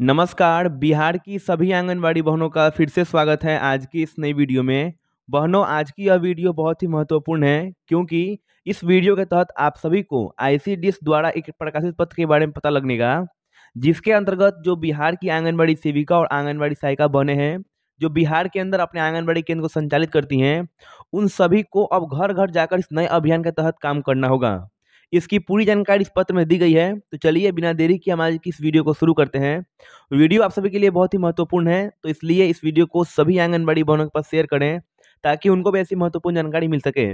नमस्कार बिहार की सभी आंगनबाड़ी बहनों का फिर से स्वागत है आज की इस नई वीडियो में बहनों आज की यह वीडियो बहुत ही महत्वपूर्ण है क्योंकि इस वीडियो के तहत आप सभी को आई द्वारा एक प्रकाशित पत्र के बारे में पता लगने का जिसके अंतर्गत जो बिहार की आंगनबाड़ी सेविका और आंगनबाड़ी सहायिका बहने हैं जो बिहार के अंदर अपने आंगनबाड़ी केंद्र को संचालित करती हैं उन सभी को अब घर घर जाकर इस नए अभियान के तहत काम करना होगा इसकी पूरी जानकारी इस पत्र में दी गई है तो चलिए बिना देरी के हम आज की इस वीडियो को शुरू करते हैं वीडियो आप सभी के लिए बहुत ही महत्वपूर्ण है तो इसलिए इस वीडियो को सभी आंगनबाड़ी बहनों के पास शेयर करें ताकि उनको भी ऐसी महत्वपूर्ण जानकारी मिल सके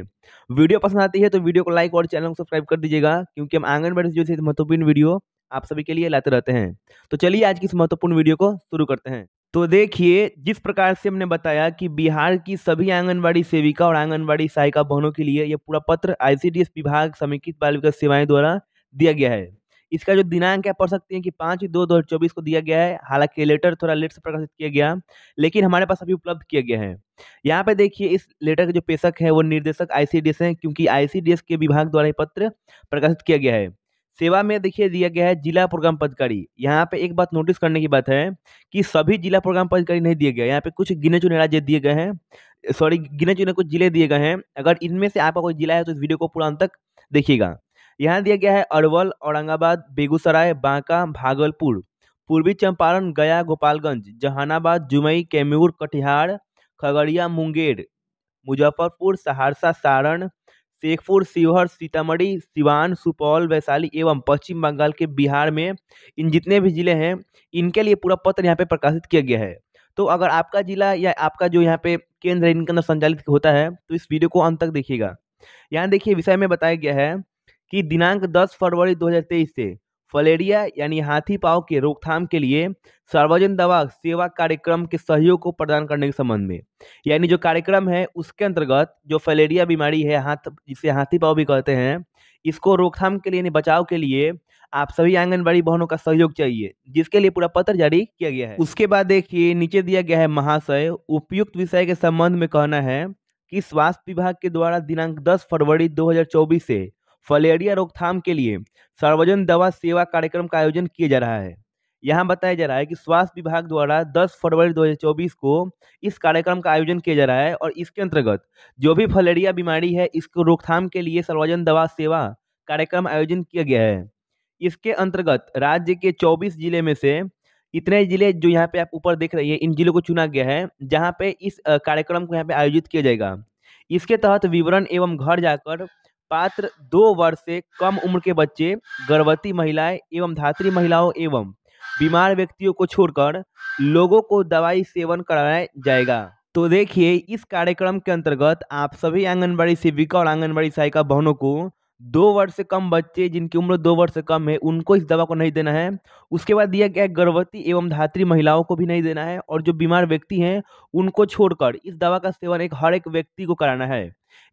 वीडियो पसंद आती है तो वीडियो को लाइक और चैनल को सब्सक्राइब कर दीजिएगा क्योंकि हम आंगनबाड़ी से महत्वपूर्ण वीडियो आप सभी के लिए लाते रहते हैं तो चलिए आज की इस महत्वपूर्ण वीडियो को शुरू करते हैं तो देखिए जिस प्रकार से हमने बताया कि बिहार की सभी आंगनबाड़ी सेविका और आंगनबाड़ी सहायिका बहनों के लिए यह पूरा पत्र आईसीडीएस विभाग समेकित बाल विकास सेवाएं द्वारा दिया गया है इसका जो दिनांक है पढ़ सकते हैं कि पाँच दो दो हज़ार चौबीस को दिया गया है हालांकि लेटर थोड़ा लेट से प्रकाशित किया गया लेकिन हमारे पास अभी उपलब्ध किया गया है यहाँ पे देखिए इस लेटर के जो पेशक है वो निर्देशक आईसीडीएस हैं क्योंकि आईसीडीएस के विभाग द्वारा ये पत्र प्रकाशित किया गया है सेवा में देखिए दिया गया है जिला प्रोग्राम पदकारी यहाँ पे एक बात नोटिस करने की बात है कि सभी जिला प्रोग्राम पदकारी नहीं दिए गए यहाँ पे कुछ गिने चुने राज्य दिए गए हैं सॉरी गिने चुने कुछ जिले दिए गए हैं अगर इनमें से आपका कोई जिला है तो इस वीडियो को पूरा अंत तक देखिएगा यहाँ दिया गया है अरवल औरंगाबाद बेगूसराय बांका भागलपुर पूर्वी चंपारण गया गोपालगंज जहानाबाद जुमई कैमूर कटिहार खगड़िया मुंगेर मुजफ्फरपुर सहरसा सारण शेखपुर शिवहर सीतामढ़ी सिवान सुपौल वैशाली एवं पश्चिम बंगाल के बिहार में इन जितने भी ज़िले हैं इनके लिए पूरा पत्र यहाँ पे प्रकाशित किया गया है तो अगर आपका ज़िला या आपका जो यहाँ पे केंद्र है इनके अंदर संचालित होता है तो इस वीडियो को अंत तक देखिएगा यहाँ देखिए विषय में बताया गया है कि दिनांक 10 फरवरी 2023 से फलेरिया यानी हाथी पाव के रोकथाम के लिए सार्वजनिक दवा सेवा कार्यक्रम के सहयोग को प्रदान करने के संबंध में यानी जो कार्यक्रम है उसके अंतर्गत जो फलेरिया बीमारी है हाथ जिसे हाथी पाव भी कहते हैं इसको रोकथाम के लिए यानी बचाव के लिए आप सभी आंगनबाड़ी बहनों का सहयोग चाहिए जिसके लिए पूरा पत्र जारी किया गया है उसके बाद देखिए नीचे दिया गया है महाशय उपयुक्त विषय के संबंध में कहना है कि स्वास्थ्य विभाग के द्वारा दिनांक 10 फरवरी 2024 से फलेरिया रोकथाम के लिए सार्वजन दवा सेवा कार्यक्रम का आयोजन किया जा रहा है यहाँ बताया जा रहा है कि स्वास्थ्य विभाग द्वारा 10 फरवरी 2024 को इस कार्यक्रम का आयोजन किया जा रहा है और इसके अंतर्गत जो भी फलेरिया बीमारी है इसको रोकथाम के लिए सर्वजन दवा सेवा कार्यक्रम आयोजन किया गया है इसके अंतर्गत राज्य के 24 जिले में से इतने जिले जो यहाँ पे आप ऊपर देख रही है इन जिलों को चुना गया है जहाँ पे इस कार्यक्रम को यहाँ पे आयोजित किया जाएगा इसके तहत विवरण एवं घर जाकर पात्र दो वर्ष से कम उम्र के बच्चे गर्भवती महिलाएं एवं धात्री महिलाओं एवं बीमार व्यक्तियों को छोड़कर लोगों को दवाई सेवन कराया जाएगा तो देखिए इस कार्यक्रम के अंतर्गत आप सभी आंगनबाड़ी सेविका और आंगनबाड़ी सहायिका बहनों को दो वर्ष से कम बच्चे जिनकी उम्र दो वर्ष से कम है उनको इस दवा को नहीं देना है उसके बाद दिया गया गर्भवती एवं धात्री महिलाओं को भी नहीं देना है और जो बीमार व्यक्ति हैं उनको छोड़कर इस दवा का सेवन एक हर एक व्यक्ति को कराना है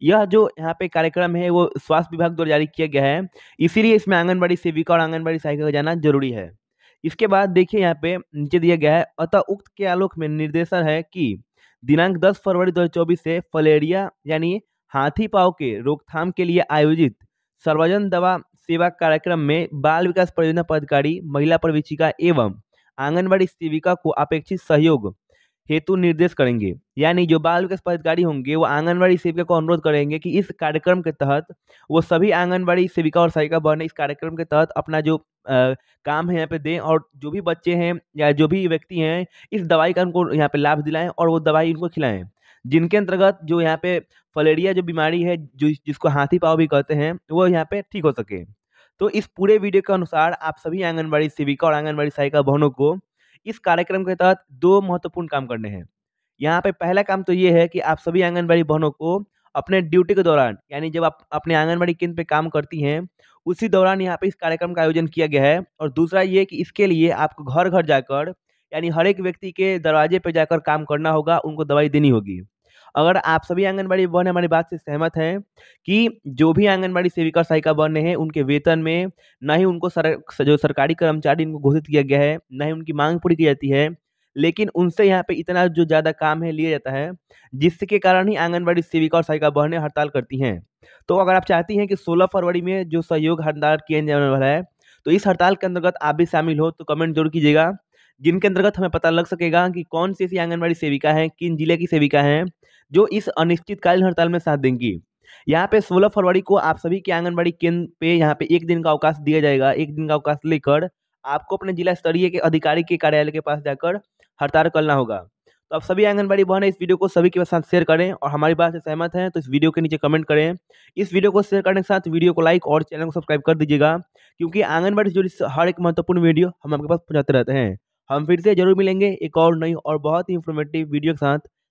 यह जो यहाँ पे कार्यक्रम है वो स्वास्थ्य विभाग द्वारा जारी किया गया है इसीलिए इसमें आंगनबाड़ी सेविका और आंगनबाड़ी सहायिका का जाना जरूरी है इसके बाद देखिए यहाँ पे नीचे दिया गया है अतः उक्त के आलोक में निर्देशन है कि दिनांक 10 फरवरी 2024 से फलेरिया यानी हाथी पाव के रोकथाम के लिए आयोजित सर्वजन दवा सेवा कार्यक्रम में बाल विकास परियोजना पदाधिकारी महिला प्रवेशिका एवं आंगनबाड़ी सेविका को अपेक्षित सहयोग हेतु निर्देश करेंगे यानी जो बाल विकास पदाधिकारी होंगे वो आंगनबाड़ी सेविका को अनुरोध करेंगे कि इस कार्यक्रम के तहत वो सभी आंगनबाड़ी सेविका और सहायिका बहन इस कार्यक्रम के तहत अपना जो आ, काम है यहाँ पे दें और जो भी बच्चे हैं या जो भी व्यक्ति हैं इस दवाई का उनको यहाँ पे लाभ दिलाएं और वो दवाई उनको खिलाएं जिनके अंतर्गत जो यहाँ पे फलेरिया जो बीमारी है जो जिसको हाथी पाव भी कहते हैं वो यहाँ पे ठीक हो सके तो इस पूरे वीडियो के अनुसार आप सभी आंगनबाड़ी सेविका और आंगनबाड़ी सहायिका बहनों को इस कार्यक्रम के तहत दो महत्वपूर्ण काम करने हैं यहाँ पे पहला काम तो ये है कि आप सभी आंगनबाड़ी बहनों को अपने ड्यूटी के दौरान यानी जब आप अपने आंगनबाड़ी केंद्र पे काम करती हैं उसी दौरान यहाँ पे इस कार्यक्रम का आयोजन किया गया है और दूसरा ये कि इसके लिए आपको घर घर जाकर यानी हर एक व्यक्ति के दरवाजे पे जाकर काम करना होगा उनको दवाई देनी होगी अगर आप सभी आंगनबाड़ी बहन हमारी बात से सहमत हैं कि जो भी आंगनबाड़ी सेविका सहायिका बने हैं उनके वेतन में ना ही उनको सर, जो सरकारी कर्मचारी इनको घोषित किया गया है ना ही उनकी मांग पूरी की जाती है लेकिन उनसे यहाँ पे इतना जो ज़्यादा काम है लिया जाता है जिसके कारण ही आंगनबाड़ी सेविका और सहायिका बहनें हड़ताल करती हैं तो अगर आप चाहती हैं कि 16 फरवरी में जो सहयोग हड़ताल किया जाने वाला है तो इस हड़ताल के अंतर्गत आप भी शामिल हो तो कमेंट जरूर कीजिएगा जिनके अंतर्गत हमें पता लग सकेगा कि कौन सी ऐसी आंगनबाड़ी सेविका हैं किन जिले की सेविका हैं जो इस अनिश्चितकालीन हड़ताल में साथ देंगी यहाँ पे 16 फरवरी को आप सभी के आंगनबाड़ी केंद्र पे यहाँ पे एक दिन का अवकाश दिया जाएगा एक दिन का अवकाश लेकर आपको अपने जिला स्तरीय के अधिकारी के कार्यालय के पास जाकर हड़ताल करना होगा तो आप सभी आंगनबाड़ी बहन इस वीडियो को सभी के साथ शेयर करें और हमारी बात से सहमत हैं तो इस वीडियो के नीचे कमेंट करें इस वीडियो को शेयर करने के साथ वीडियो को लाइक और चैनल को सब्सक्राइब कर दीजिएगा क्योंकि आंगनबाड़ी से जुड़ी हर एक महत्वपूर्ण वीडियो हम आपके पास पहुँचाते रहते हैं हम फिर से जरूर मिलेंगे एक और नई और बहुत ही इन्फॉर्मेटिव वीडियो के साथ